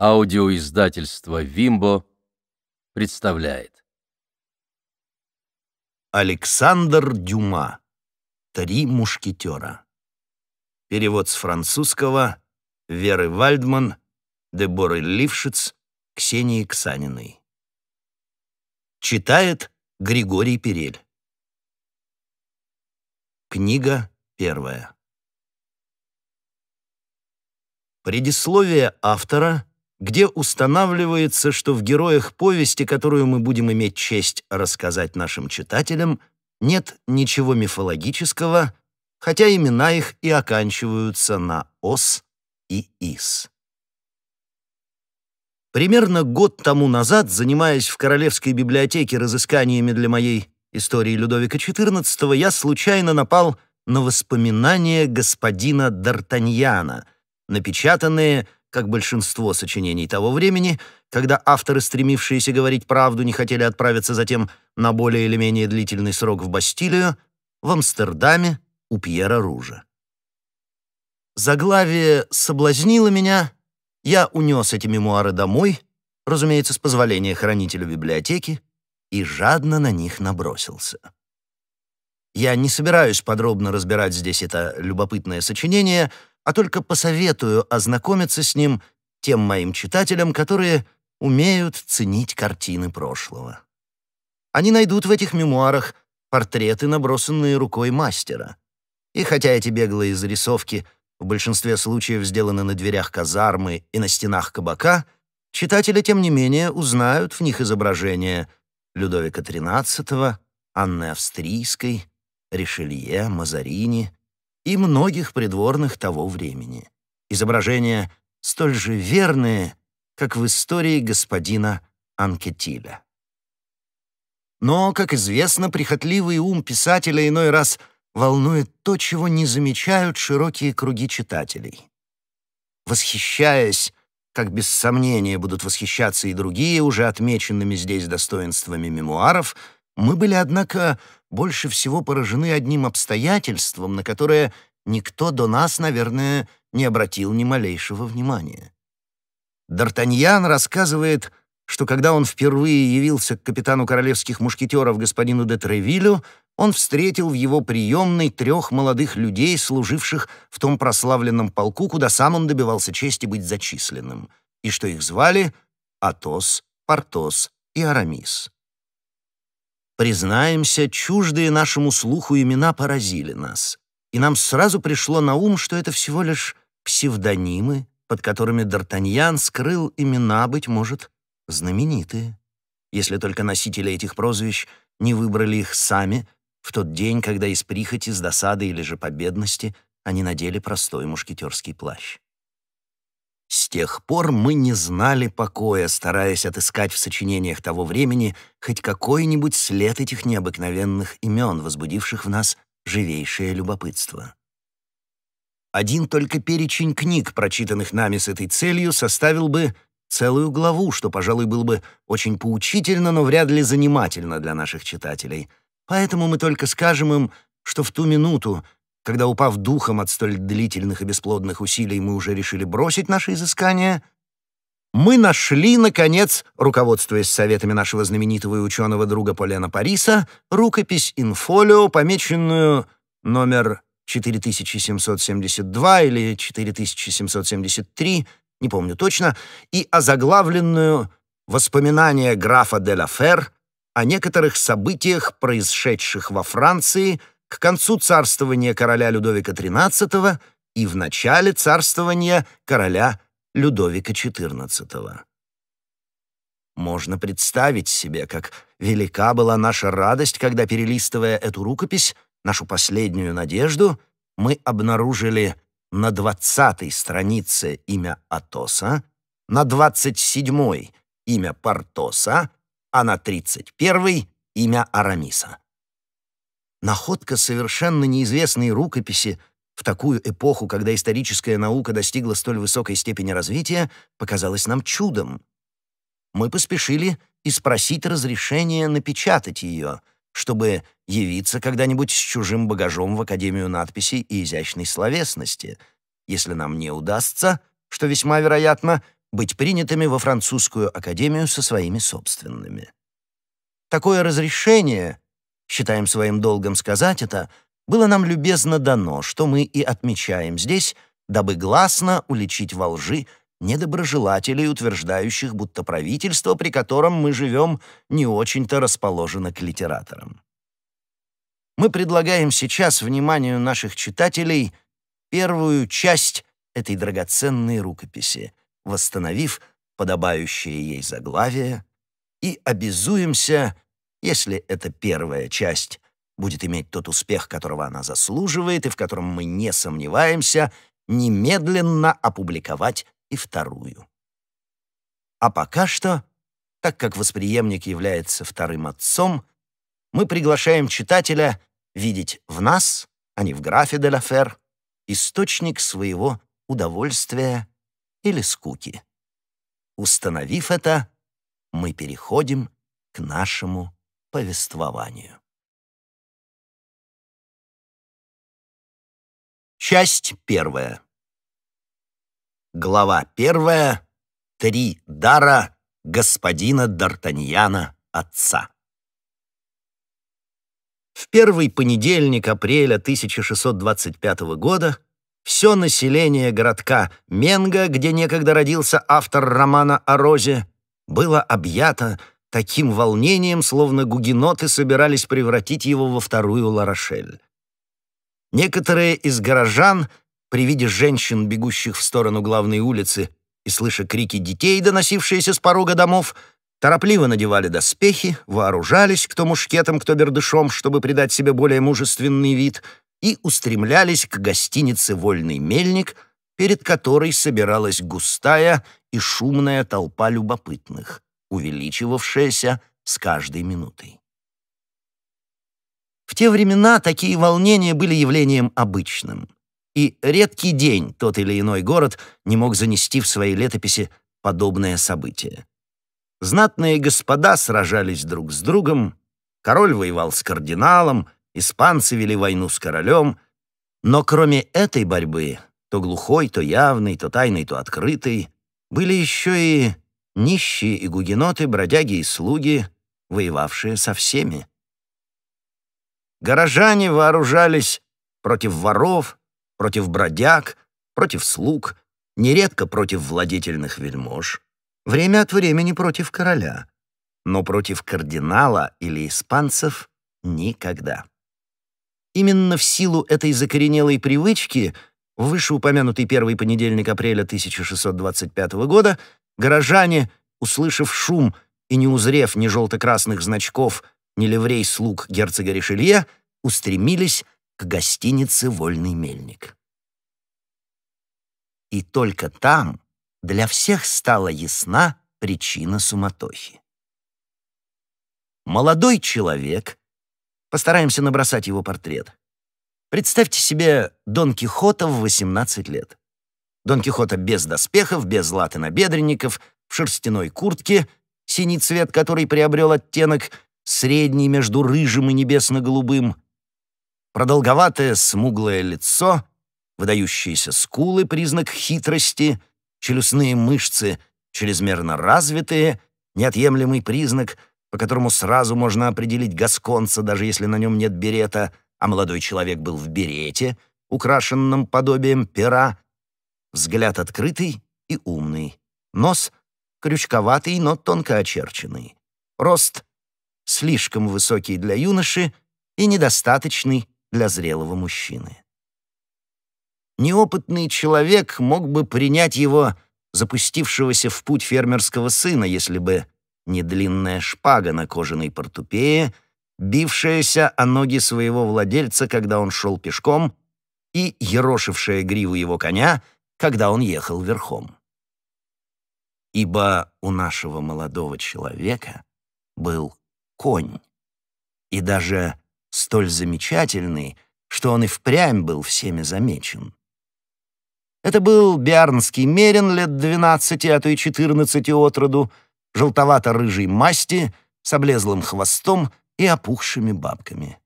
Аудиоиздательство «Вимбо» представляет. Александр Дюма. «Три мушкетера». Перевод с французского Веры Вальдман, Деборы Лившиц, Ксении Ксаниной. Читает Григорий Перель. Книга первая. Предисловие автора — где устанавливается, что в героях повести, которую мы будем иметь честь рассказать нашим читателям, нет ничего мифологического, хотя имена их и оканчиваются на «ос» и «ис». Примерно год тому назад, занимаясь в Королевской библиотеке разысканиями для моей истории Людовика XIV, я случайно напал на воспоминания господина Д'Артаньяна, напечатанные как большинство сочинений того времени, когда авторы, стремившиеся говорить правду, не хотели отправиться затем на более или менее длительный срок в Бастилию, в Амстердаме у Пьера Ружа. Заглавие соблазнило меня, я унес эти мемуары домой, разумеется, с позволения хранителю библиотеки, и жадно на них набросился. Я не собираюсь подробно разбирать здесь это любопытное сочинение, а только посоветую ознакомиться с ним тем моим читателям, которые умеют ценить картины прошлого. Они найдут в этих мемуарах портреты, набросанные рукой мастера. И хотя эти беглые зарисовки в большинстве случаев сделаны на дверях казармы и на стенах кабака, читатели, тем не менее, узнают в них изображения Людовика XIII, Анны Австрийской, Ришелье, Мазарини и многих придворных того времени. Изображения столь же верные, как в истории господина Анкетиля. Но, как известно, прихотливый ум писателя иной раз волнует то, чего не замечают широкие круги читателей. Восхищаясь, как без сомнения будут восхищаться и другие, уже отмеченными здесь достоинствами мемуаров, мы были, однако, больше всего поражены одним обстоятельством, на которое никто до нас, наверное, не обратил ни малейшего внимания. Д'Артаньян рассказывает, что когда он впервые явился к капитану королевских мушкетеров господину де Тревилю, он встретил в его приемной трех молодых людей, служивших в том прославленном полку, куда сам он добивался чести быть зачисленным, и что их звали Атос, Портос и Арамис. Признаемся, чуждые нашему слуху имена поразили нас, и нам сразу пришло на ум, что это всего лишь псевдонимы, под которыми Д'Артаньян скрыл имена, быть может, знаменитые, если только носители этих прозвищ не выбрали их сами в тот день, когда из прихоти, с досады или же победности они надели простой мушкетерский плащ. С тех пор мы не знали покоя, стараясь отыскать в сочинениях того времени хоть какой-нибудь след этих необыкновенных имен, возбудивших в нас живейшее любопытство. Один только перечень книг, прочитанных нами с этой целью, составил бы целую главу, что, пожалуй, было бы очень поучительно, но вряд ли занимательно для наших читателей. Поэтому мы только скажем им, что в ту минуту, когда, упав духом от столь длительных и бесплодных усилий, мы уже решили бросить наши изыскания, мы нашли, наконец, руководствуясь советами нашего знаменитого и ученого друга Полена Париса, рукопись «Инфолио», помеченную номер 4772 или 4773, не помню точно, и озаглавленную «Воспоминания графа де ла Фер» о некоторых событиях, происшедших во Франции – к концу царствования короля Людовика XIII и в начале царствования короля Людовика XIV. Можно представить себе, как велика была наша радость, когда, перелистывая эту рукопись, нашу последнюю надежду, мы обнаружили на 20-й странице имя Атоса, на 27-й имя Портоса, а на 31-й имя Арамиса. Находка совершенно неизвестной рукописи в такую эпоху, когда историческая наука достигла столь высокой степени развития, показалась нам чудом. Мы поспешили и спросить разрешения напечатать ее, чтобы явиться когда-нибудь с чужим багажом в Академию надписей и изящной словесности, если нам не удастся, что весьма вероятно, быть принятыми во французскую академию со своими собственными. Такое разрешение считаем своим долгом сказать это, было нам любезно дано, что мы и отмечаем здесь, дабы гласно уличить во лжи недоброжелателей, утверждающих, будто правительство, при котором мы живем, не очень-то расположено к литераторам. Мы предлагаем сейчас вниманию наших читателей первую часть этой драгоценной рукописи, восстановив подобающее ей заглавие, и обязуемся если эта первая часть будет иметь тот успех, которого она заслуживает и в котором мы не сомневаемся, немедленно опубликовать и вторую. А пока что, так как восприемник является вторым отцом, мы приглашаем читателя видеть в нас, а не в графе де ла Фер, источник своего удовольствия или скуки. Установив это, мы переходим к нашему повествованию. Часть первая. Глава первая. Три дара господина Д'Артаньяна отца. В первый понедельник апреля 1625 года все население городка Менга, где некогда родился автор романа о Розе, было объято таким волнением, словно гугеноты собирались превратить его во вторую Ларошель. Некоторые из горожан, при виде женщин, бегущих в сторону главной улицы, и слыша крики детей, доносившиеся с порога домов, торопливо надевали доспехи, вооружались кто мушкетом, кто бердышом, чтобы придать себе более мужественный вид, и устремлялись к гостинице «Вольный мельник», перед которой собиралась густая и шумная толпа любопытных — увеличивавшаяся с каждой минутой. В те времена такие волнения были явлением обычным, и редкий день тот или иной город не мог занести в свои летописи подобное событие. Знатные господа сражались друг с другом, король воевал с кардиналом, испанцы вели войну с королем, но кроме этой борьбы, то глухой, то явной, то тайной, то открытой, были еще и нищие и гугеноты, бродяги и слуги, воевавшие со всеми. Горожане вооружались против воров, против бродяг, против слуг, нередко против владетельных вельмож, время от времени против короля, но против кардинала или испанцев никогда. Именно в силу этой закоренелой привычки в вышеупомянутый первый понедельник апреля 1625 года горожане, услышав шум и не узрев ни желто-красных значков, ни ливрей слуг герцога Ришелье, устремились к гостинице «Вольный мельник». И только там для всех стала ясна причина суматохи. Молодой человек, постараемся набросать его портрет, Представьте себе Дон Кихота в 18 лет. Дон Кихота без доспехов, без латы набедренников, в шерстяной куртке, синий цвет который приобрел оттенок средний между рыжим и небесно-голубым, продолговатое смуглое лицо, выдающиеся скулы, признак хитрости, челюстные мышцы, чрезмерно развитые, неотъемлемый признак, по которому сразу можно определить гасконца, даже если на нем нет берета — а молодой человек был в берете, украшенном подобием пера, взгляд открытый и умный, нос крючковатый, но тонко очерченный, рост слишком высокий для юноши и недостаточный для зрелого мужчины. Неопытный человек мог бы принять его, запустившегося в путь фермерского сына, если бы не длинная шпага на кожаной портупее — бившаяся о ноги своего владельца, когда он шел пешком, и ерошившая гриву его коня, когда он ехал верхом. Ибо у нашего молодого человека был конь, и даже столь замечательный, что он и впрямь был всеми замечен. Это был биарнский мерин лет 12, а то и 14 от желтовато-рыжей масти, с облезлым хвостом, и опухшими бабками.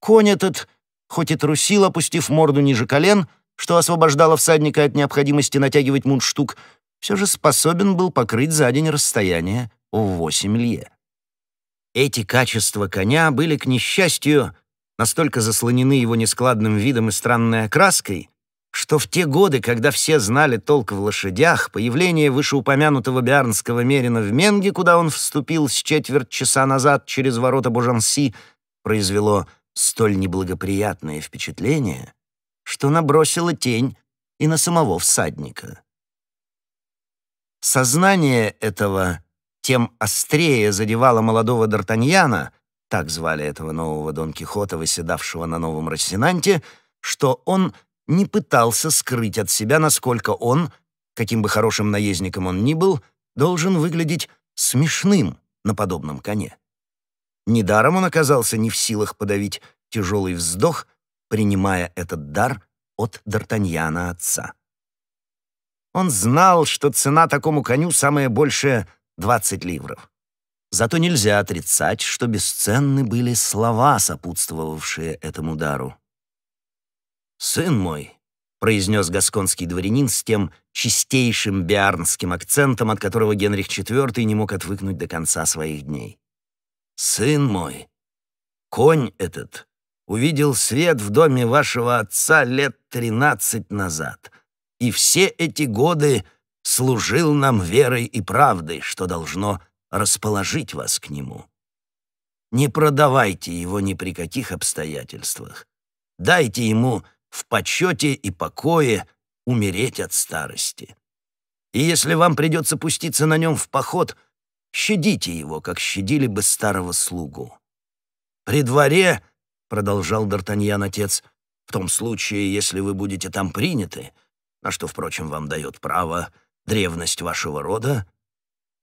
Конь этот, хоть и трусил, опустив морду ниже колен, что освобождало всадника от необходимости натягивать мундштук, все же способен был покрыть за день расстояние в восемь лье. Эти качества коня были, к несчастью, настолько заслонены его нескладным видом и странной окраской, что в те годы, когда все знали толк в лошадях, появление вышеупомянутого биарнского мерина в Менге, куда он вступил с четверть часа назад через ворота Божанси, произвело столь неблагоприятное впечатление, что набросило тень и на самого всадника. Сознание этого тем острее задевало молодого Д'Артаньяна, так звали этого нового Дон Кихота, выседавшего на новом Рассенанте, что он не пытался скрыть от себя, насколько он, каким бы хорошим наездником он ни был, должен выглядеть смешным на подобном коне. Недаром он оказался не в силах подавить тяжелый вздох, принимая этот дар от Д'Артаньяна отца. Он знал, что цена такому коню самая большая — 20 ливров. Зато нельзя отрицать, что бесценны были слова, сопутствовавшие этому дару. «Сын мой», — произнес гасконский дворянин с тем чистейшим биарнским акцентом, от которого Генрих IV не мог отвыкнуть до конца своих дней. «Сын мой, конь этот увидел свет в доме вашего отца лет тринадцать назад, и все эти годы служил нам верой и правдой, что должно расположить вас к нему. Не продавайте его ни при каких обстоятельствах. Дайте ему в почете и покое умереть от старости. И если вам придется пуститься на нем в поход, щадите его, как щадили бы старого слугу. «При дворе», — продолжал Д'Артаньян отец, — «в том случае, если вы будете там приняты, на что, впрочем, вам дает право древность вашего рода,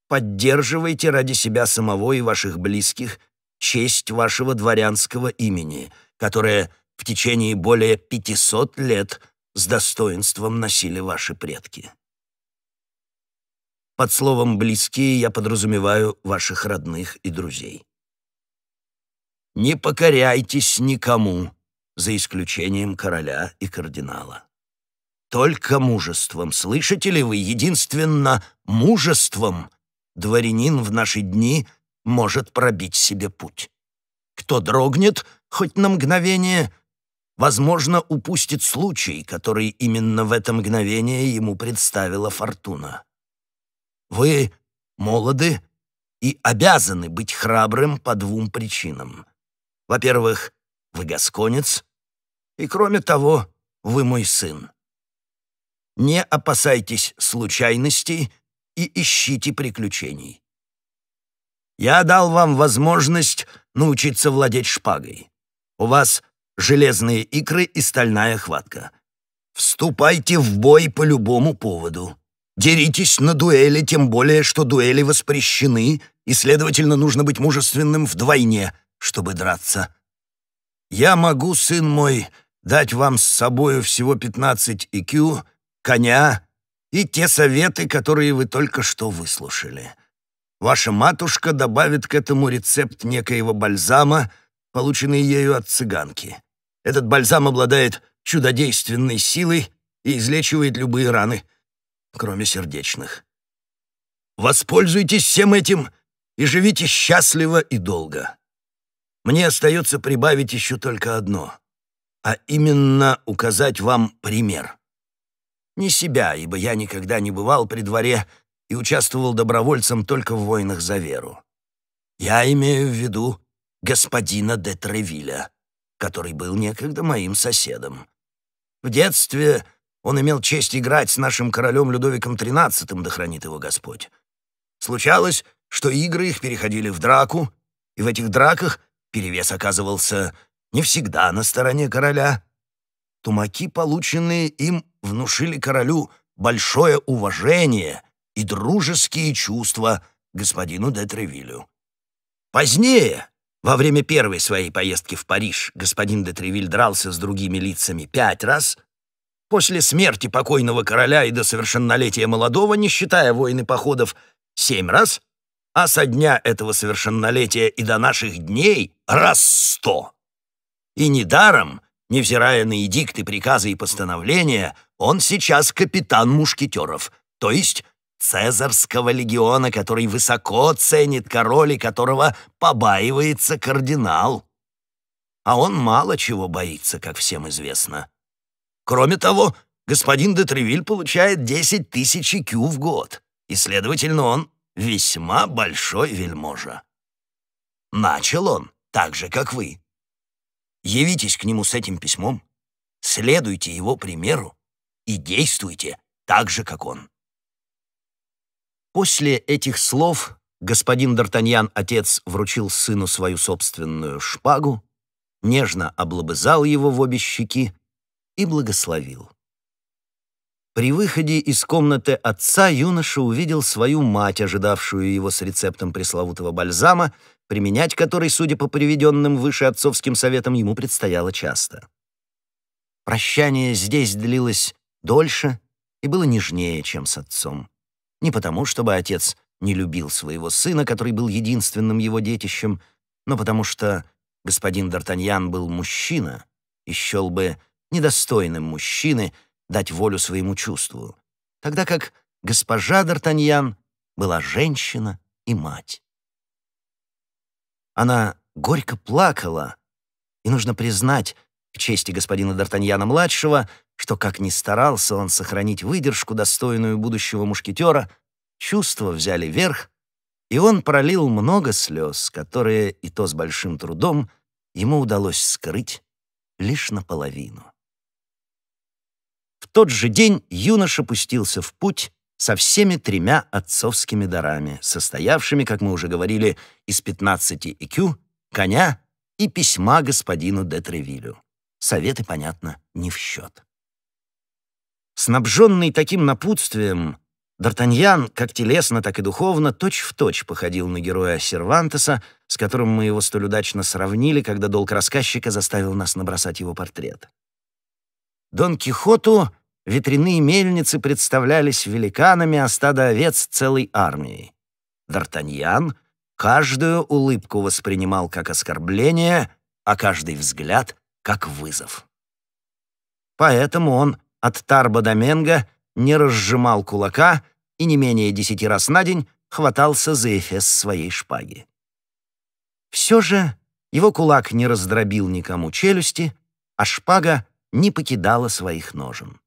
поддерживайте ради себя самого и ваших близких честь вашего дворянского имени, которое в течение более 500 лет с достоинством носили ваши предки. Под словом «близкие» я подразумеваю ваших родных и друзей. Не покоряйтесь никому, за исключением короля и кардинала. Только мужеством, слышите ли вы, единственно мужеством дворянин в наши дни может пробить себе путь. Кто дрогнет хоть на мгновение, Возможно, упустит случай, который именно в это мгновение ему представила фортуна. Вы молоды и обязаны быть храбрым по двум причинам. Во-первых, вы гасконец, и кроме того, вы мой сын. Не опасайтесь случайностей и ищите приключений. Я дал вам возможность научиться владеть шпагой. У вас железные икры и стальная хватка. Вступайте в бой по любому поводу. Деритесь на дуэли, тем более, что дуэли воспрещены, и, следовательно, нужно быть мужественным вдвойне, чтобы драться. Я могу, сын мой, дать вам с собою всего 15 икю, коня и те советы, которые вы только что выслушали. Ваша матушка добавит к этому рецепт некоего бальзама, полученный ею от цыганки. Этот бальзам обладает чудодейственной силой и излечивает любые раны, кроме сердечных. Воспользуйтесь всем этим и живите счастливо и долго. Мне остается прибавить еще только одно, а именно указать вам пример. Не себя, ибо я никогда не бывал при дворе и участвовал добровольцем только в войнах за веру. Я имею в виду господина де Тревиля, который был некогда моим соседом. В детстве он имел честь играть с нашим королем Людовиком XIII, да хранит его Господь. Случалось, что игры их переходили в драку, и в этих драках перевес оказывался не всегда на стороне короля. Тумаки, полученные им, внушили королю большое уважение и дружеские чувства господину де Тревилю. Позднее во время первой своей поездки в Париж господин де Тревиль дрался с другими лицами пять раз, после смерти покойного короля и до совершеннолетия молодого, не считая войны походов, семь раз, а со дня этого совершеннолетия и до наших дней раз сто. И недаром, невзирая на эдикты, приказы и постановления, он сейчас капитан мушкетеров, то есть Цезарского легиона, который высоко ценит король и которого побаивается кардинал. А он мало чего боится, как всем известно. Кроме того, господин де Тревиль получает 10 тысяч кю в год, и, следовательно, он весьма большой вельможа. Начал он, так же, как вы. Явитесь к нему с этим письмом, следуйте его примеру и действуйте так же, как он. После этих слов господин Д'Артаньян, отец, вручил сыну свою собственную шпагу, нежно облобызал его в обе щеки и благословил. При выходе из комнаты отца юноша увидел свою мать, ожидавшую его с рецептом пресловутого бальзама, применять который, судя по приведенным выше отцовским советам, ему предстояло часто. Прощание здесь длилось дольше и было нежнее, чем с отцом. Не потому, чтобы отец не любил своего сына, который был единственным его детищем, но потому что господин Д'Артаньян был мужчина и счел бы недостойным мужчины дать волю своему чувству, тогда как госпожа Д'Артаньян была женщина и мать. Она горько плакала, и нужно признать, к чести господина Д'Артаньяна-младшего, что, как ни старался он сохранить выдержку, достойную будущего мушкетера, чувства взяли верх, и он пролил много слез, которые, и то с большим трудом, ему удалось скрыть лишь наполовину. В тот же день юноша пустился в путь со всеми тремя отцовскими дарами, состоявшими, как мы уже говорили, из 15 икю, коня и письма господину Детревилю. Советы, понятно, не в счет. Снабженный таким напутствием, Д'Артаньян, как телесно, так и духовно, точь-в-точь точь походил на героя Сервантеса, с которым мы его столь удачно сравнили, когда долг рассказчика заставил нас набросать его портрет. Дон Кихоту ветряные мельницы представлялись великанами, а стадо овец — целой армией. Д'Артаньян каждую улыбку воспринимал как оскорбление, а каждый взгляд — как вызов. Поэтому он от Тарба до Менга не разжимал кулака и не менее десяти раз на день хватался за эфес своей шпаги. Все же его кулак не раздробил никому челюсти, а шпага не покидала своих ножен.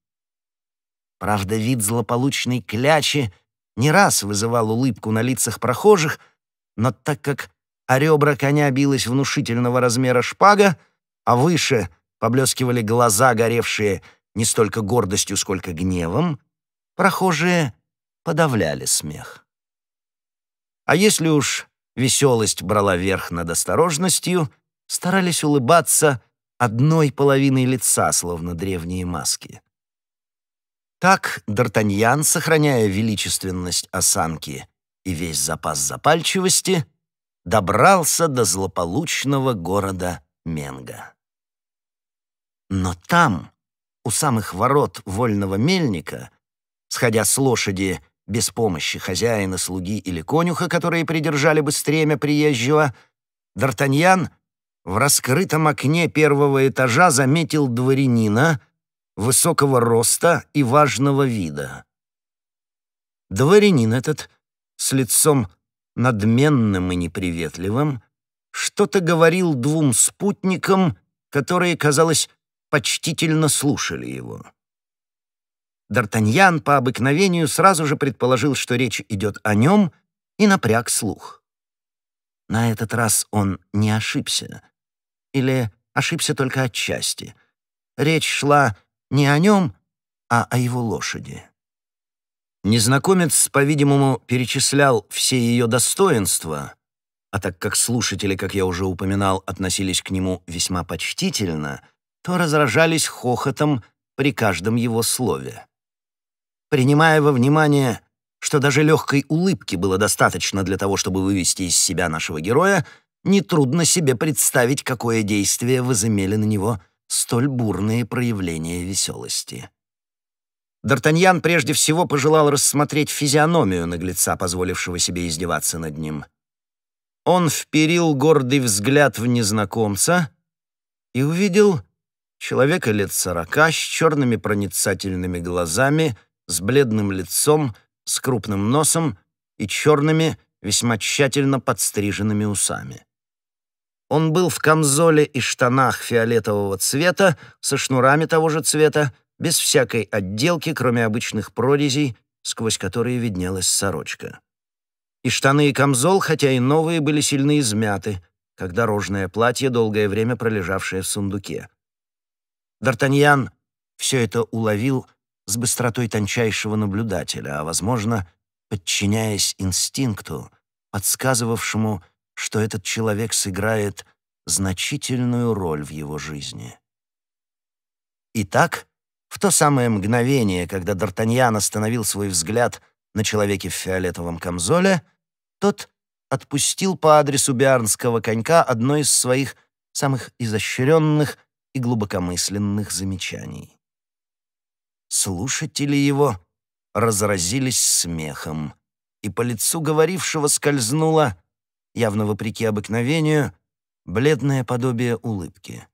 Правда, вид злополучной клячи не раз вызывал улыбку на лицах прохожих, но так как о ребра коня билась внушительного размера шпага, а выше поблескивали глаза, горевшие не столько гордостью, сколько гневом, прохожие подавляли смех. А если уж веселость брала верх над осторожностью, старались улыбаться одной половиной лица, словно древние маски. Так Д'Артаньян, сохраняя величественность осанки и весь запас запальчивости, добрался до злополучного города Менга. Но там у самых ворот вольного мельника, сходя с лошади без помощи хозяина, слуги или конюха, которые придержали бы стремя приезжего, Д'Артаньян в раскрытом окне первого этажа заметил дворянина высокого роста и важного вида. Дворянин этот с лицом надменным и неприветливым что-то говорил двум спутникам, которые, казалось, почтительно слушали его. Д'Артаньян по обыкновению сразу же предположил, что речь идет о нем, и напряг слух. На этот раз он не ошибся. Или ошибся только отчасти. Речь шла не о нем, а о его лошади. Незнакомец, по-видимому, перечислял все ее достоинства, а так как слушатели, как я уже упоминал, относились к нему весьма почтительно, то разражались хохотом при каждом его слове. Принимая во внимание, что даже легкой улыбки было достаточно для того, чтобы вывести из себя нашего героя, нетрудно себе представить, какое действие возымели на него столь бурные проявления веселости. Д'Артаньян прежде всего пожелал рассмотреть физиономию наглеца, позволившего себе издеваться над ним. Он вперил гордый взгляд в незнакомца и увидел человека лет сорока, с черными проницательными глазами, с бледным лицом, с крупным носом и черными, весьма тщательно подстриженными усами. Он был в камзоле и штанах фиолетового цвета, со шнурами того же цвета, без всякой отделки, кроме обычных прорезей, сквозь которые виднелась сорочка. И штаны и камзол, хотя и новые, были сильно измяты, как дорожное платье, долгое время пролежавшее в сундуке — Д'Артаньян все это уловил с быстротой тончайшего наблюдателя, а, возможно, подчиняясь инстинкту, подсказывавшему, что этот человек сыграет значительную роль в его жизни. Итак, в то самое мгновение, когда Д'Артаньян остановил свой взгляд на человеке в фиолетовом камзоле, тот отпустил по адресу биарнского конька одно из своих самых изощренных и глубокомысленных замечаний. Слушатели его разразились смехом, и по лицу говорившего скользнуло, явно вопреки обыкновению, бледное подобие улыбки.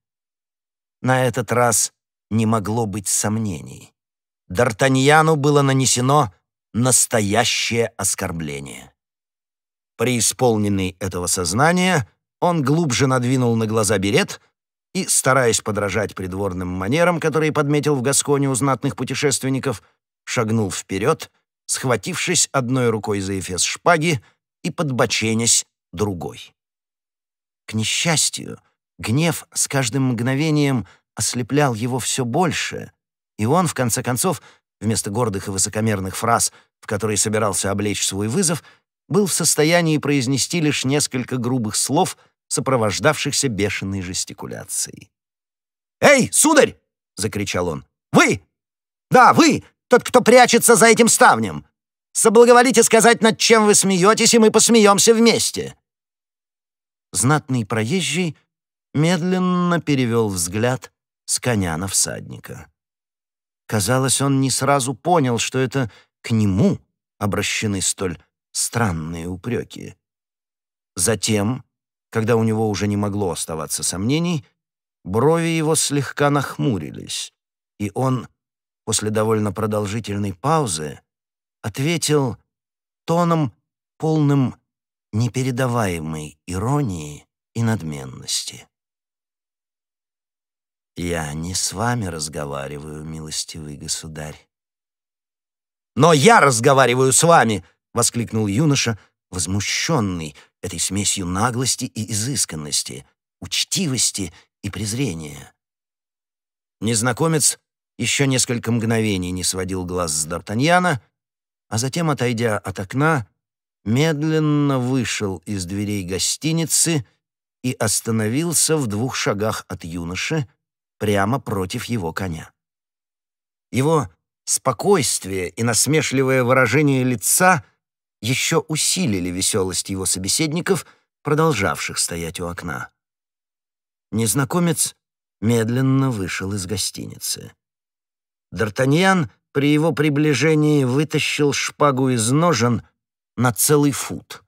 На этот раз не могло быть сомнений. Д'Артаньяну было нанесено настоящее оскорбление. Преисполненный этого сознания, он глубже надвинул на глаза берет и, стараясь подражать придворным манерам, которые подметил в Гасконе у знатных путешественников, шагнул вперед, схватившись одной рукой за эфес шпаги и подбоченясь другой. К несчастью, гнев с каждым мгновением ослеплял его все больше, и он, в конце концов, вместо гордых и высокомерных фраз, в которые собирался облечь свой вызов, был в состоянии произнести лишь несколько грубых слов — сопровождавшихся бешеной жестикуляцией. «Эй, сударь!» — закричал он. «Вы! Да, вы! Тот, кто прячется за этим ставнем! Соблаговолите сказать, над чем вы смеетесь, и мы посмеемся вместе!» Знатный проезжий медленно перевел взгляд с коня на всадника. Казалось, он не сразу понял, что это к нему обращены столь странные упреки. Затем когда у него уже не могло оставаться сомнений, брови его слегка нахмурились, и он, после довольно продолжительной паузы, ответил тоном, полным непередаваемой иронии и надменности. «Я не с вами разговариваю, милостивый государь». «Но я разговариваю с вами!» — воскликнул юноша, возмущенный — этой смесью наглости и изысканности, учтивости и презрения. Незнакомец еще несколько мгновений не сводил глаз с Д'Артаньяна, а затем, отойдя от окна, медленно вышел из дверей гостиницы и остановился в двух шагах от юноши, прямо против его коня. Его спокойствие и насмешливое выражение лица — еще усилили веселость его собеседников, продолжавших стоять у окна. Незнакомец медленно вышел из гостиницы. Д'Артаньян при его приближении вытащил шпагу из ножен на целый фут.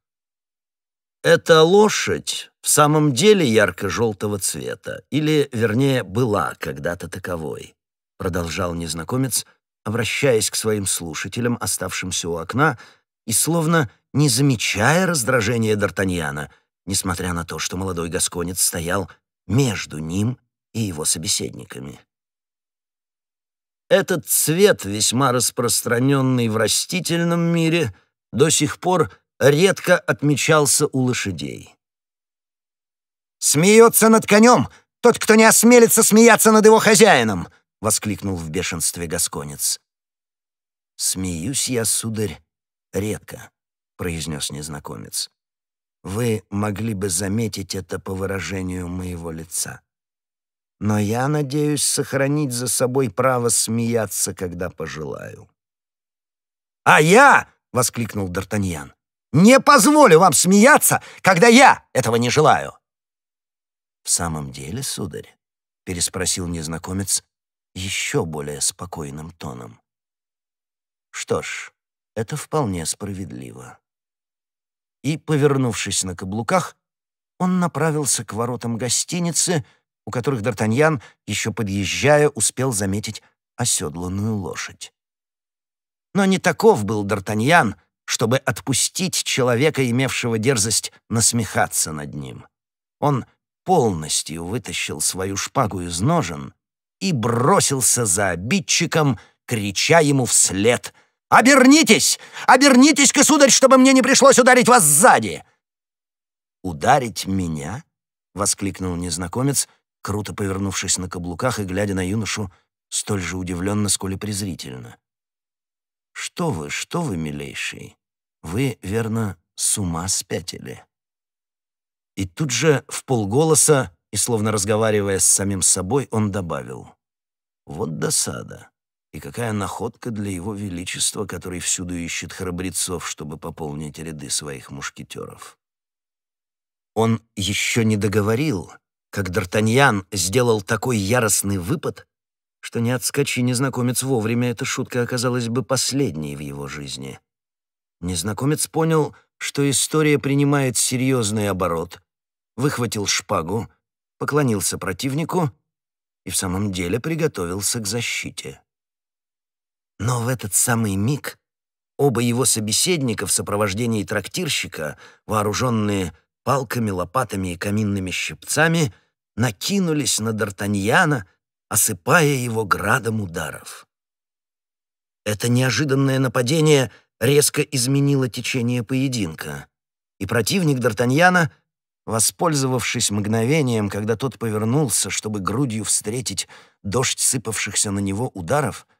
Эта лошадь в самом деле ярко-желтого цвета, или, вернее, была когда-то таковой, продолжал незнакомец, обращаясь к своим слушателям, оставшимся у окна, — и словно не замечая раздражения Д'Артаньяна, несмотря на то, что молодой гасконец стоял между ним и его собеседниками. Этот цвет, весьма распространенный в растительном мире, до сих пор редко отмечался у лошадей. «Смеется над конем тот, кто не осмелится смеяться над его хозяином!» — воскликнул в бешенстве Гасконец. «Смеюсь я, сударь, редко», — произнес незнакомец. «Вы могли бы заметить это по выражению моего лица. Но я надеюсь сохранить за собой право смеяться, когда пожелаю». «А я!» — воскликнул Д'Артаньян. «Не позволю вам смеяться, когда я этого не желаю!» «В самом деле, сударь?» — переспросил незнакомец еще более спокойным тоном. «Что ж, это вполне справедливо. И, повернувшись на каблуках, он направился к воротам гостиницы, у которых Д'Артаньян, еще подъезжая, успел заметить оседланную лошадь. Но не таков был Д'Артаньян, чтобы отпустить человека, имевшего дерзость насмехаться над ним. Он полностью вытащил свою шпагу из ножен и бросился за обидчиком, крича ему вслед — «Обернитесь! Обернитесь, косударь, чтобы мне не пришлось ударить вас сзади!» «Ударить меня?» — воскликнул незнакомец, круто повернувшись на каблуках и глядя на юношу столь же удивленно, сколь и презрительно. «Что вы, что вы, милейший? Вы, верно, с ума спятили?» И тут же в полголоса и словно разговаривая с самим собой, он добавил. «Вот досада. И какая находка для его величества, который всюду ищет храбрецов, чтобы пополнить ряды своих мушкетеров. Он еще не договорил, как Д'Артаньян сделал такой яростный выпад, что не отскочи незнакомец вовремя, эта шутка оказалась бы последней в его жизни. Незнакомец понял, что история принимает серьезный оборот, выхватил шпагу, поклонился противнику и в самом деле приготовился к защите. Но в этот самый миг оба его собеседника в сопровождении трактирщика, вооруженные палками, лопатами и каминными щипцами, накинулись на Д'Артаньяна, осыпая его градом ударов. Это неожиданное нападение резко изменило течение поединка, и противник Д'Артаньяна, воспользовавшись мгновением, когда тот повернулся, чтобы грудью встретить дождь сыпавшихся на него ударов, —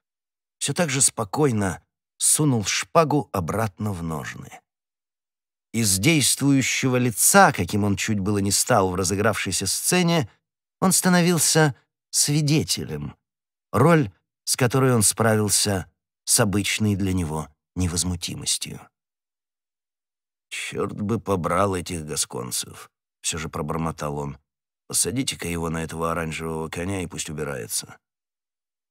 все так же спокойно сунул шпагу обратно в ножны. Из действующего лица, каким он чуть было не стал в разыгравшейся сцене, он становился свидетелем, роль, с которой он справился с обычной для него невозмутимостью. «Черт бы побрал этих гасконцев!» — все же пробормотал он. «Посадите-ка его на этого оранжевого коня и пусть убирается».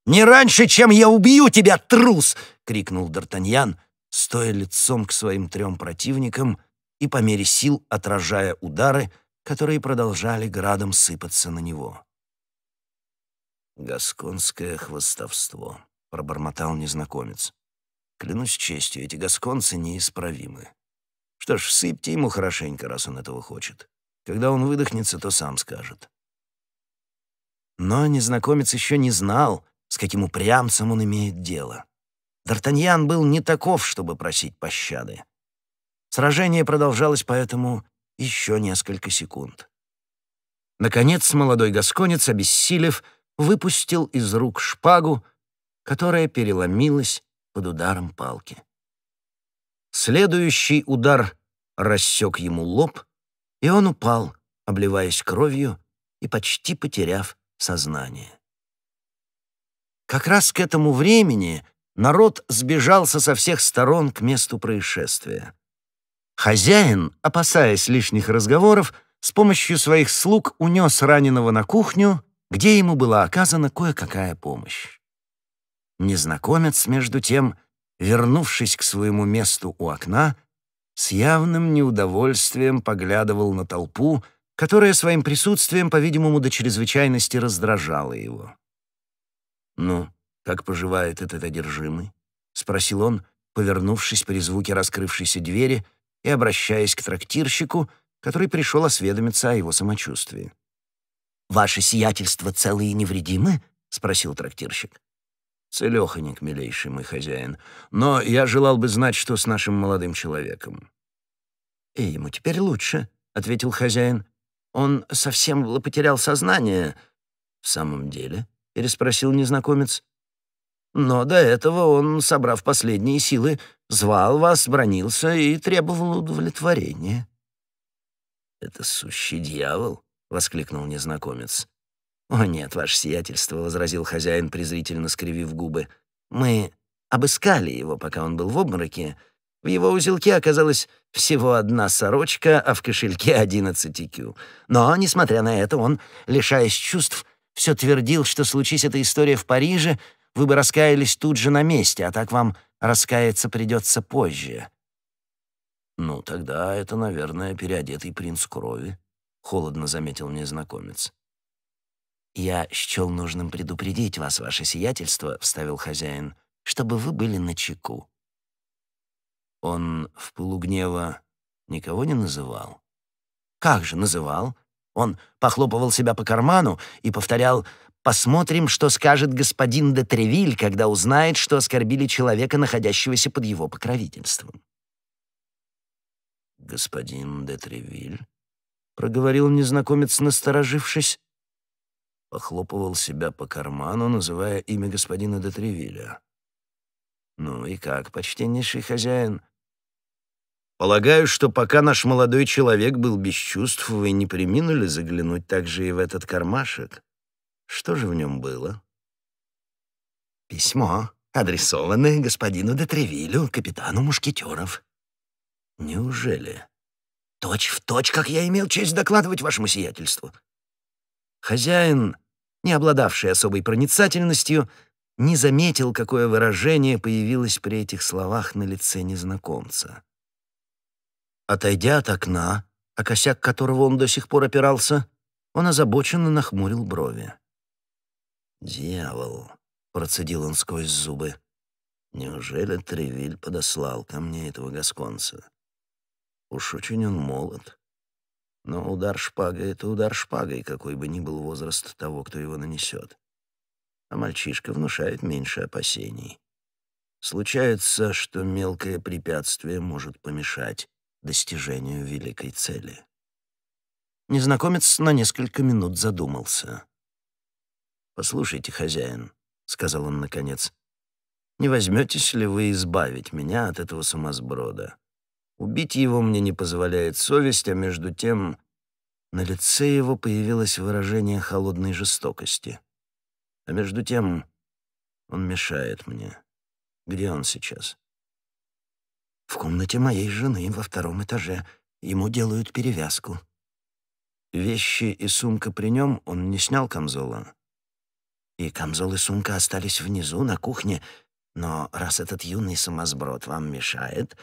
Не раньше, чем я убью тебя, трус!» — крикнул Д'Артаньян, стоя лицом к своим трем противникам и по мере сил отражая удары, которые продолжали градом сыпаться на него. «Гасконское хвостовство», — пробормотал незнакомец. «Клянусь честью, эти гасконцы неисправимы. Что ж, сыпьте ему хорошенько, раз он этого хочет. Когда он выдохнется, то сам скажет». Но незнакомец еще не знал, с каким упрямцем он имеет дело. Д'Артаньян был не таков, чтобы просить пощады. Сражение продолжалось поэтому еще несколько секунд. Наконец молодой гасконец, обессилев, выпустил из рук шпагу, которая переломилась под ударом палки. Следующий удар рассек ему лоб, и он упал, обливаясь кровью и почти потеряв сознание. Как раз к этому времени народ сбежался со всех сторон к месту происшествия. Хозяин, опасаясь лишних разговоров, с помощью своих слуг унес раненого на кухню, где ему была оказана кое-какая помощь. Незнакомец, между тем, вернувшись к своему месту у окна, с явным неудовольствием поглядывал на толпу, которая своим присутствием, по-видимому, до чрезвычайности раздражала его. «Ну, как поживает этот одержимый?» — спросил он, повернувшись при звуке раскрывшейся двери и обращаясь к трактирщику, который пришел осведомиться о его самочувствии. «Ваше сиятельство целые и невредимы?» — спросил трактирщик. «Целеханек, милейший мой хозяин, но я желал бы знать, что с нашим молодым человеком». «И ему теперь лучше», — ответил хозяин. «Он совсем потерял сознание». «В самом деле?» — переспросил незнакомец. «Но до этого он, собрав последние силы, звал вас, бронился и требовал удовлетворения». «Это сущий дьявол!» — воскликнул незнакомец. «О нет, ваше сиятельство», — возразил хозяин, презрительно скривив губы. «Мы обыскали его, пока он был в обмороке. В его узелке оказалась всего одна сорочка, а в кошельке — одиннадцать кю. Но, несмотря на это, он, лишаясь чувств, все твердил, что случись эта история в Париже, вы бы раскаялись тут же на месте, а так вам раскаяться придется позже». «Ну, тогда это, наверное, переодетый принц крови», — холодно заметил незнакомец. «Я счел нужным предупредить вас, ваше сиятельство», — вставил хозяин, — «чтобы вы были на чеку. Он в полугнева никого не называл? «Как же называл? Он похлопывал себя по карману и повторял «Посмотрим, что скажет господин де Тревиль, когда узнает, что оскорбили человека, находящегося под его покровительством». «Господин де Тревиль?» — проговорил незнакомец, насторожившись. Похлопывал себя по карману, называя имя господина де Тревиля. «Ну и как, почтеннейший хозяин?» Полагаю, что пока наш молодой человек был без чувств, вы не приминули заглянуть также и в этот кармашек. Что же в нем было? Письмо, адресованное господину Детревилю, капитану мушкетеров. Неужели? Точь в точь, как я имел честь докладывать вашему сиятельству. Хозяин, не обладавший особой проницательностью, не заметил, какое выражение появилось при этих словах на лице незнакомца. Отойдя от окна, о а косяк которого он до сих пор опирался, он озабоченно нахмурил брови. «Дьявол!» — процедил он сквозь зубы. «Неужели Тревиль подослал ко мне этого гасконца? Уж очень он молод. Но удар шпагой — это удар шпагой, какой бы ни был возраст того, кто его нанесет. А мальчишка внушает меньше опасений. Случается, что мелкое препятствие может помешать, достижению великой цели. Незнакомец на несколько минут задумался. «Послушайте, хозяин», — сказал он наконец, — «не возьметесь ли вы избавить меня от этого сумасброда? Убить его мне не позволяет совесть, а между тем...» На лице его появилось выражение холодной жестокости. «А между тем он мешает мне. Где он сейчас?» В комнате моей жены во втором этаже. Ему делают перевязку. Вещи и сумка при нем, он не снял камзола. И камзол и сумка остались внизу, на кухне. Но раз этот юный самосброд вам мешает...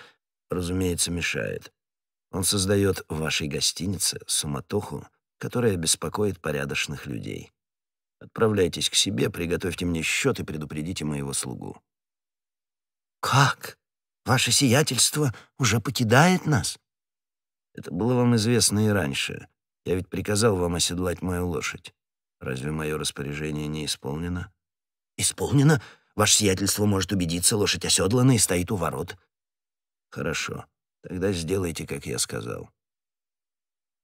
Разумеется, мешает. Он создает в вашей гостинице суматоху, которая беспокоит порядочных людей. Отправляйтесь к себе, приготовьте мне счет и предупредите моего слугу. «Как?» Ваше сиятельство уже покидает нас». «Это было вам известно и раньше. Я ведь приказал вам оседлать мою лошадь. Разве мое распоряжение не исполнено?» «Исполнено? Ваше сиятельство может убедиться, лошадь оседлана и стоит у ворот». «Хорошо. Тогда сделайте, как я сказал».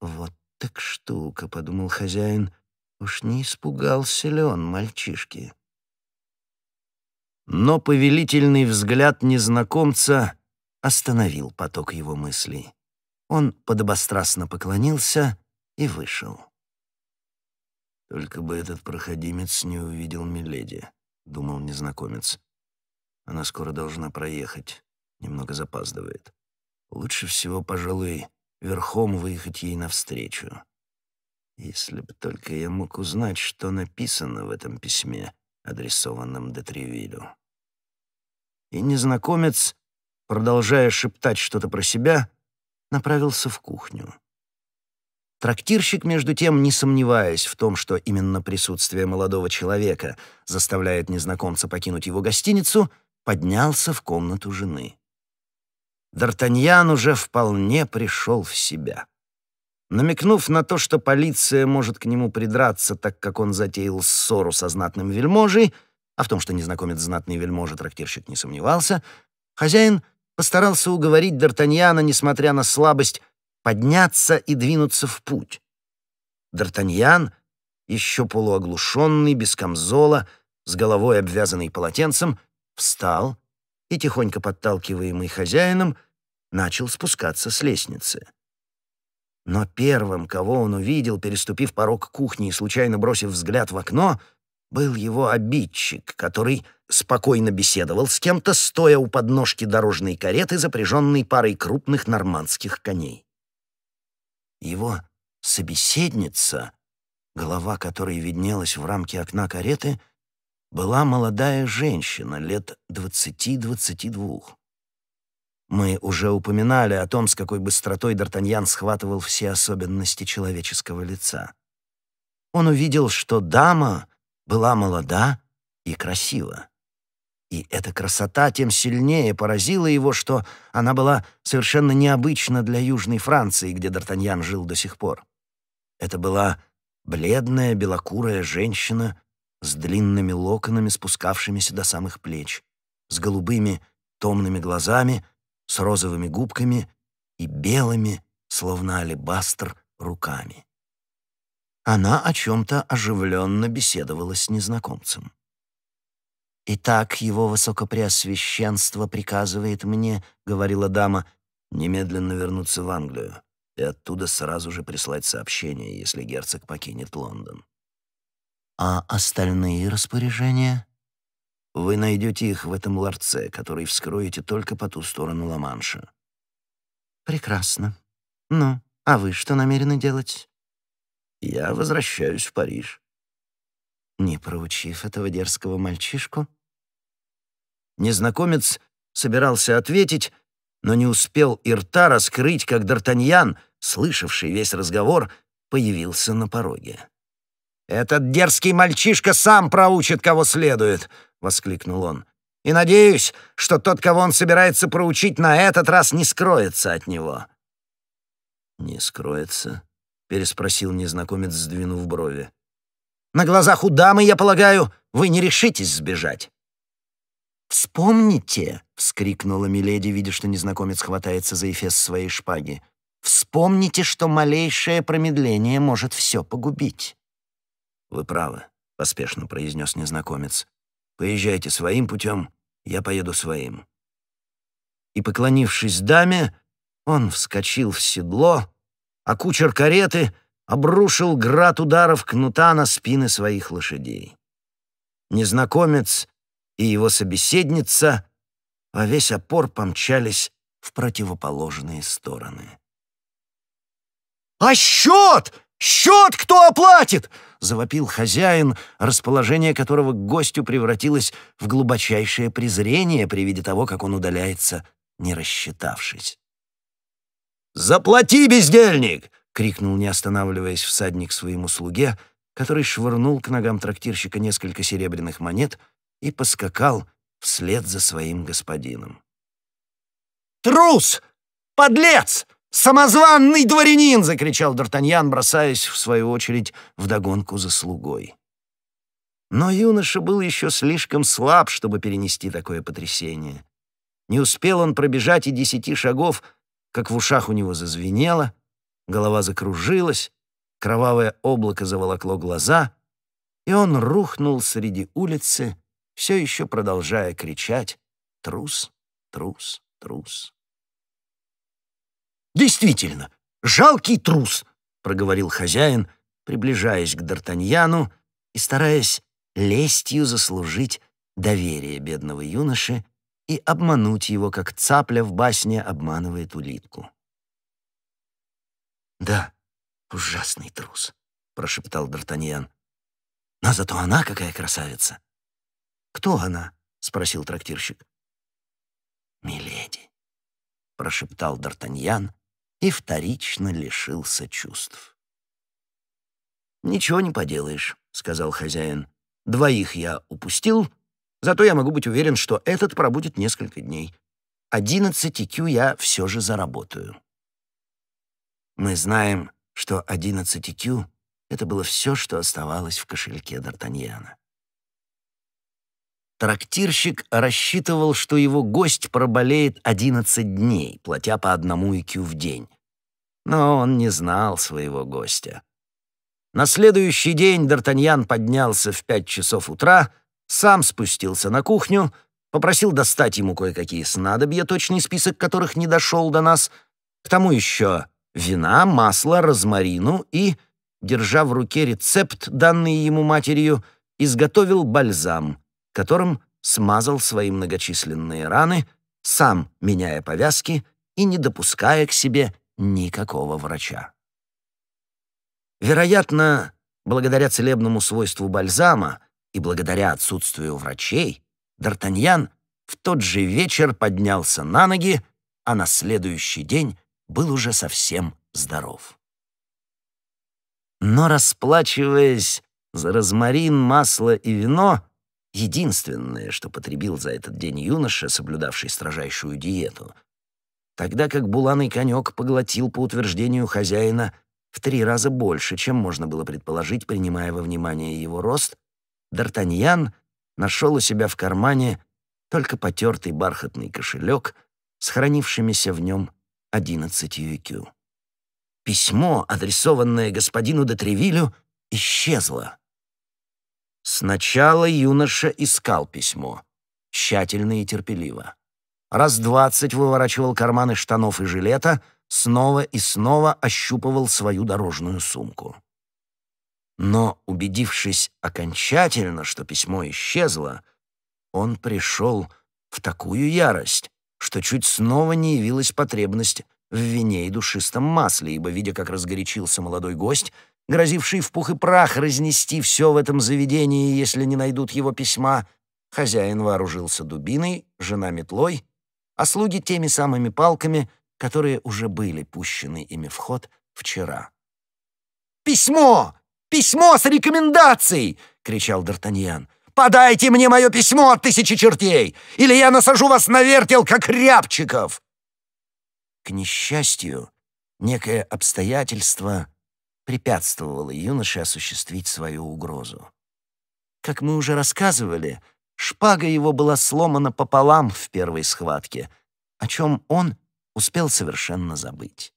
«Вот так штука», — подумал хозяин. «Уж не испугался ли он мальчишки?» но повелительный взгляд незнакомца остановил поток его мыслей. Он подобострастно поклонился и вышел. «Только бы этот проходимец не увидел Миледи», — думал незнакомец. «Она скоро должна проехать, немного запаздывает. Лучше всего, пожалуй, верхом выехать ей навстречу. Если бы только я мог узнать, что написано в этом письме, адресованным Детревилю. И незнакомец, продолжая шептать что-то про себя, направился в кухню. Трактирщик, между тем, не сомневаясь в том, что именно присутствие молодого человека заставляет незнакомца покинуть его гостиницу, поднялся в комнату жены. Д'Артаньян уже вполне пришел в себя намекнув на то, что полиция может к нему придраться, так как он затеял ссору со знатным вельможей, а в том, что незнакомец знатный вельможа, трактирщик не сомневался, хозяин постарался уговорить Д'Артаньяна, несмотря на слабость, подняться и двинуться в путь. Д'Артаньян, еще полуоглушенный, без камзола, с головой обвязанный полотенцем, встал и, тихонько подталкиваемый хозяином, начал спускаться с лестницы. Но первым, кого он увидел, переступив порог кухни и случайно бросив взгляд в окно, был его обидчик, который спокойно беседовал с кем-то, стоя у подножки дорожной кареты, запряженной парой крупных нормандских коней. Его собеседница, голова которой виднелась в рамке окна кареты, была молодая женщина лет двадцати-двадцати двух. Мы уже упоминали о том, с какой быстротой Д'Артаньян схватывал все особенности человеческого лица. Он увидел, что дама была молода и красива. И эта красота тем сильнее поразила его, что она была совершенно необычна для Южной Франции, где Д'Артаньян жил до сих пор. Это была бледная белокурая женщина с длинными локонами, спускавшимися до самых плеч, с голубыми томными глазами с розовыми губками и белыми, словно алебастр, руками. Она о чем-то оживленно беседовала с незнакомцем. «Итак, его высокопреосвященство приказывает мне, — говорила дама, — немедленно вернуться в Англию и оттуда сразу же прислать сообщение, если герцог покинет Лондон». «А остальные распоряжения?» Вы найдете их в этом ларце, который вскроете только по ту сторону Ла-Манша». «Прекрасно. Ну, а вы что намерены делать?» «Я возвращаюсь в Париж». Не проучив этого дерзкого мальчишку, незнакомец собирался ответить, но не успел и рта раскрыть, как Д'Артаньян, слышавший весь разговор, появился на пороге. «Этот дерзкий мальчишка сам проучит, кого следует!» — воскликнул он. «И надеюсь, что тот, кого он собирается проучить, на этот раз не скроется от него». «Не скроется?» — переспросил незнакомец, сдвинув брови. «На глазах у дамы, я полагаю, вы не решитесь сбежать». «Вспомните!» — вскрикнула Миледи, видя, что незнакомец хватается за эфес своей шпаги. «Вспомните, что малейшее промедление может все погубить». «Вы правы», — поспешно произнес незнакомец. Поезжайте своим путем, я поеду своим». И, поклонившись даме, он вскочил в седло, а кучер кареты обрушил град ударов кнута на спины своих лошадей. Незнакомец и его собеседница во весь опор помчались в противоположные стороны. «А счет!» «Счет кто оплатит?» — завопил хозяин, расположение которого к гостю превратилось в глубочайшее презрение при виде того, как он удаляется, не рассчитавшись. «Заплати, бездельник!» — крикнул, не останавливаясь, всадник своему слуге, который швырнул к ногам трактирщика несколько серебряных монет и поскакал вслед за своим господином. «Трус! Подлец!» «Самозванный дворянин!» — закричал Д'Артаньян, бросаясь, в свою очередь, вдогонку за слугой. Но юноша был еще слишком слаб, чтобы перенести такое потрясение. Не успел он пробежать и десяти шагов, как в ушах у него зазвенело, голова закружилась, кровавое облако заволокло глаза, и он рухнул среди улицы, все еще продолжая кричать «Трус, трус, трус». Действительно, жалкий трус, проговорил хозяин, приближаясь к Д'Артаньяну и стараясь лестью заслужить доверие бедного юноши и обмануть его, как цапля в басне обманывает улитку. «Да, ужасный трус», — прошептал Д'Артаньян. «Но зато она какая красавица!» «Кто она?» — спросил трактирщик. «Миледи», — прошептал Д'Артаньян, и вторично лишился чувств. «Ничего не поделаешь», — сказал хозяин. «Двоих я упустил, зато я могу быть уверен, что этот пробудет несколько дней. Одиннадцать кю я все же заработаю». Мы знаем, что одиннадцать кю — это было все, что оставалось в кошельке Д'Артаньяна. Трактирщик рассчитывал, что его гость проболеет 11 дней, платя по одному икю в день. Но он не знал своего гостя. На следующий день Д'Артаньян поднялся в пять часов утра, сам спустился на кухню, попросил достать ему кое-какие снадобья, точный список которых не дошел до нас, к тому еще вина, масло, розмарину и, держа в руке рецепт, данный ему матерью, изготовил бальзам, которым смазал свои многочисленные раны, сам меняя повязки и не допуская к себе никакого врача. Вероятно, благодаря целебному свойству бальзама и благодаря отсутствию врачей, Д'Артаньян в тот же вечер поднялся на ноги, а на следующий день был уже совсем здоров. Но расплачиваясь за розмарин, масло и вино, единственное, что потребил за этот день юноша, соблюдавший строжайшую диету, тогда как буланый конек поглотил, по утверждению хозяина, в три раза больше, чем можно было предположить, принимая во внимание его рост, Д'Артаньян нашел у себя в кармане только потертый бархатный кошелек с хранившимися в нем 11 IQ. Письмо, адресованное господину Детревилю, исчезло. Сначала юноша искал письмо, тщательно и терпеливо. Раз двадцать выворачивал карманы штанов и жилета, снова и снова ощупывал свою дорожную сумку. Но, убедившись окончательно, что письмо исчезло, он пришел в такую ярость, что чуть снова не явилась потребность в вине и душистом масле, ибо, видя, как разгорячился молодой гость, грозивший в пух и прах разнести все в этом заведении, если не найдут его письма. Хозяин вооружился дубиной, жена метлой, а слуги теми самыми палками, которые уже были пущены ими в ход вчера. «Письмо! Письмо с рекомендацией!» — кричал Д'Артаньян. «Подайте мне мое письмо от тысячи чертей, или я насажу вас на вертел, как рябчиков!» К несчастью, некое обстоятельство препятствовало юноше осуществить свою угрозу. Как мы уже рассказывали, шпага его была сломана пополам в первой схватке, о чем он успел совершенно забыть.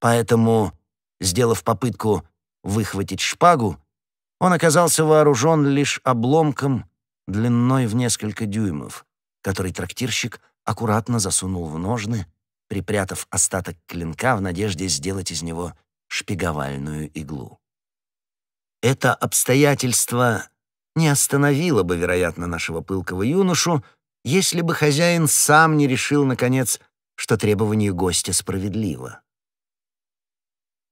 Поэтому, сделав попытку выхватить шпагу, он оказался вооружен лишь обломком длиной в несколько дюймов, который трактирщик аккуратно засунул в ножны, припрятав остаток клинка в надежде сделать из него шпиговальную иглу. Это обстоятельство не остановило бы, вероятно, нашего пылкого юношу, если бы хозяин сам не решил, наконец, что требование гостя справедливо.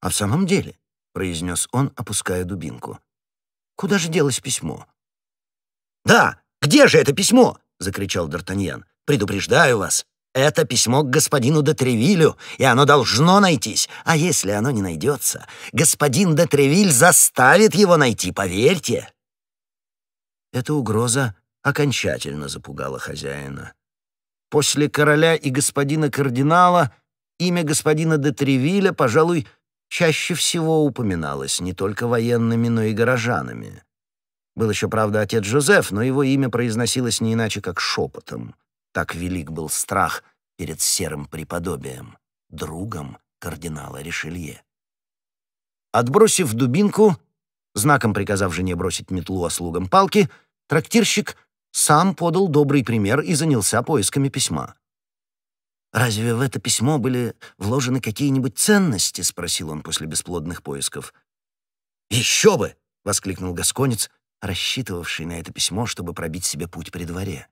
«А в самом деле», — произнес он, опуская дубинку, — «куда же делось письмо?» «Да, где же это письмо?» — закричал Д'Артаньян. «Предупреждаю вас, это письмо к господину де Тревилю, и оно должно найтись. А если оно не найдется, господин де Тревиль заставит его найти, поверьте. Эта угроза окончательно запугала хозяина. После короля и господина кардинала имя господина де Тревиля, пожалуй, чаще всего упоминалось не только военными, но и горожанами. Был еще, правда, отец Жозеф, но его имя произносилось не иначе, как шепотом. Так велик был страх перед серым преподобием, другом кардинала Ришелье. Отбросив дубинку, знаком приказав жене бросить метлу, а слугам палки, трактирщик сам подал добрый пример и занялся поисками письма. «Разве в это письмо были вложены какие-нибудь ценности?» — спросил он после бесплодных поисков. «Еще бы!» — воскликнул Гасконец, рассчитывавший на это письмо, чтобы пробить себе путь при дворе.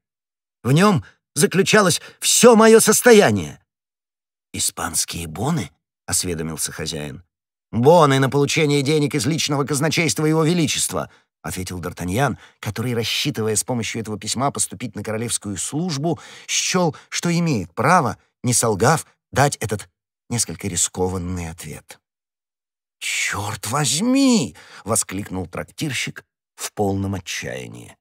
«В нем заключалось все мое состояние. «Испанские боны?» — осведомился хозяин. «Боны на получение денег из личного казначейства Его Величества», — ответил Д'Артаньян, который, рассчитывая с помощью этого письма поступить на королевскую службу, счел, что имеет право, не солгав, дать этот несколько рискованный ответ. «Черт возьми!» — воскликнул трактирщик в полном отчаянии.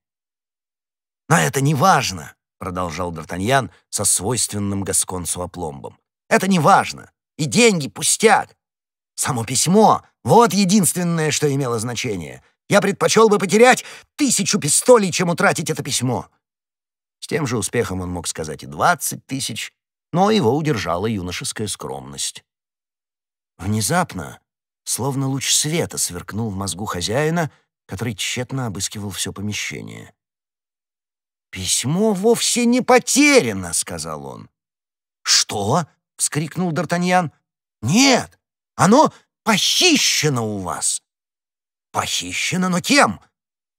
«Но это не важно!» продолжал Д'Артаньян со свойственным гасконцу опломбом. «Это не важно. И деньги пустяк. Само письмо — вот единственное, что имело значение. Я предпочел бы потерять тысячу пистолей, чем утратить это письмо». С тем же успехом он мог сказать и двадцать тысяч, но его удержала юношеская скромность. Внезапно, словно луч света, сверкнул в мозгу хозяина, который тщетно обыскивал все помещение. «Письмо вовсе не потеряно», — сказал он. «Что?» — вскрикнул Д'Артаньян. «Нет, оно похищено у вас». «Похищено, но кем?»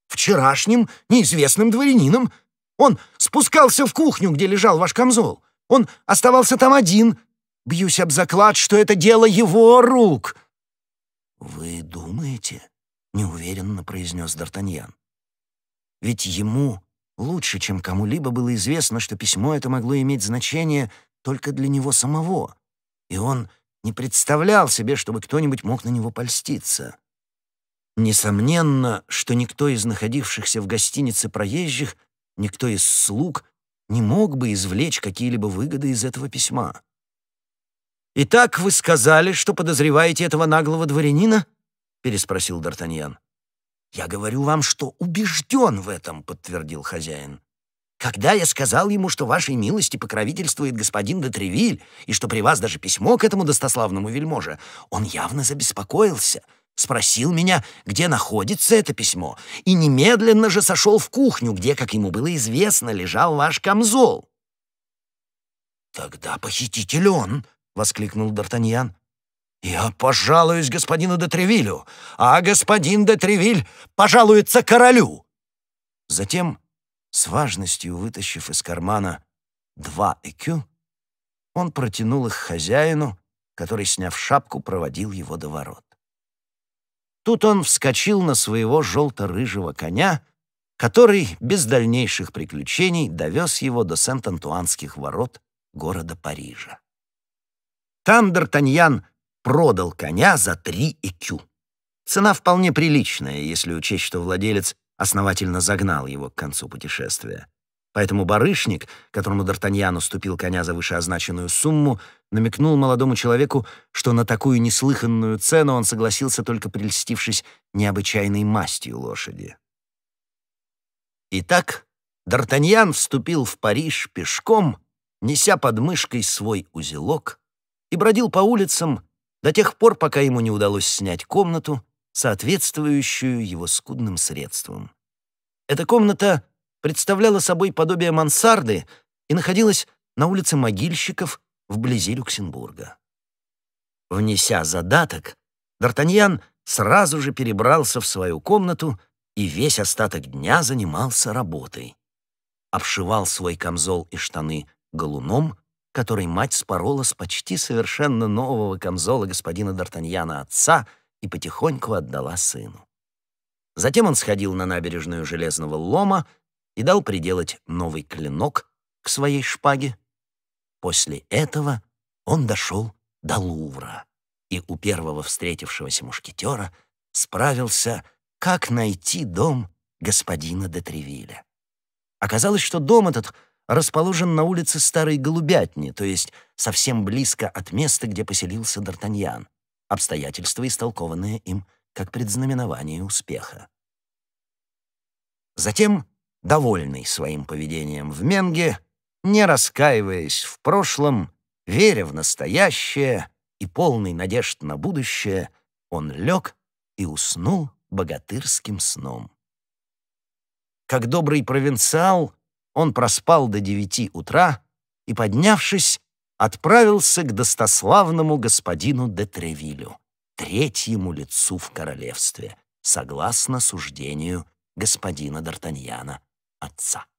«Вчерашним неизвестным дворянином. Он спускался в кухню, где лежал ваш камзол. Он оставался там один. Бьюсь об заклад, что это дело его рук». «Вы думаете?» — неуверенно произнес Д'Артаньян. «Ведь ему Лучше, чем кому-либо было известно, что письмо это могло иметь значение только для него самого, и он не представлял себе, чтобы кто-нибудь мог на него польститься. Несомненно, что никто из находившихся в гостинице проезжих, никто из слуг не мог бы извлечь какие-либо выгоды из этого письма. «Итак, вы сказали, что подозреваете этого наглого дворянина?» — переспросил Д'Артаньян. «Я говорю вам, что убежден в этом», — подтвердил хозяин. «Когда я сказал ему, что вашей милости покровительствует господин Датревиль и что при вас даже письмо к этому достославному вельможе, он явно забеспокоился» спросил меня, где находится это письмо, и немедленно же сошел в кухню, где, как ему было известно, лежал ваш камзол. «Тогда похититель он!» — воскликнул Д'Артаньян. «Я пожалуюсь господину де Тревилю, а господин де Тревиль пожалуется королю!» Затем, с важностью вытащив из кармана два экю, он протянул их хозяину, который, сняв шапку, проводил его до ворот. Тут он вскочил на своего желто-рыжего коня, который без дальнейших приключений довез его до Сент-Антуанских ворот города Парижа. Там Д'Артаньян продал коня за 3 икю. Цена вполне приличная, если учесть, что владелец основательно загнал его к концу путешествия. Поэтому барышник, которому Д'Артаньян уступил коня за вышеозначенную сумму, намекнул молодому человеку, что на такую неслыханную цену он согласился только прельстившись необычайной мастью лошади. Итак, Д'Артаньян вступил в Париж пешком, неся под мышкой свой узелок, и бродил по улицам, до тех пор, пока ему не удалось снять комнату, соответствующую его скудным средствам. Эта комната представляла собой подобие мансарды и находилась на улице Могильщиков вблизи Люксембурга. Внеся задаток, Д'Артаньян сразу же перебрался в свою комнату и весь остаток дня занимался работой. Обшивал свой камзол и штаны галуном, который мать спорола с почти совершенно нового камзола господина Д'Артаньяна отца и потихоньку отдала сыну. Затем он сходил на набережную Железного Лома и дал приделать новый клинок к своей шпаге. После этого он дошел до Лувра и у первого встретившегося мушкетера справился, как найти дом господина де Оказалось, что дом этот — расположен на улице Старой Голубятни, то есть совсем близко от места, где поселился Д'Артаньян, обстоятельства, истолкованные им как предзнаменование успеха. Затем, довольный своим поведением в Менге, не раскаиваясь в прошлом, веря в настоящее и полный надежд на будущее, он лег и уснул богатырским сном. Как добрый провинциал, он проспал до девяти утра и, поднявшись, отправился к достославному господину де Тревилю, третьему лицу в королевстве, согласно суждению господина Д'Артаньяна, отца.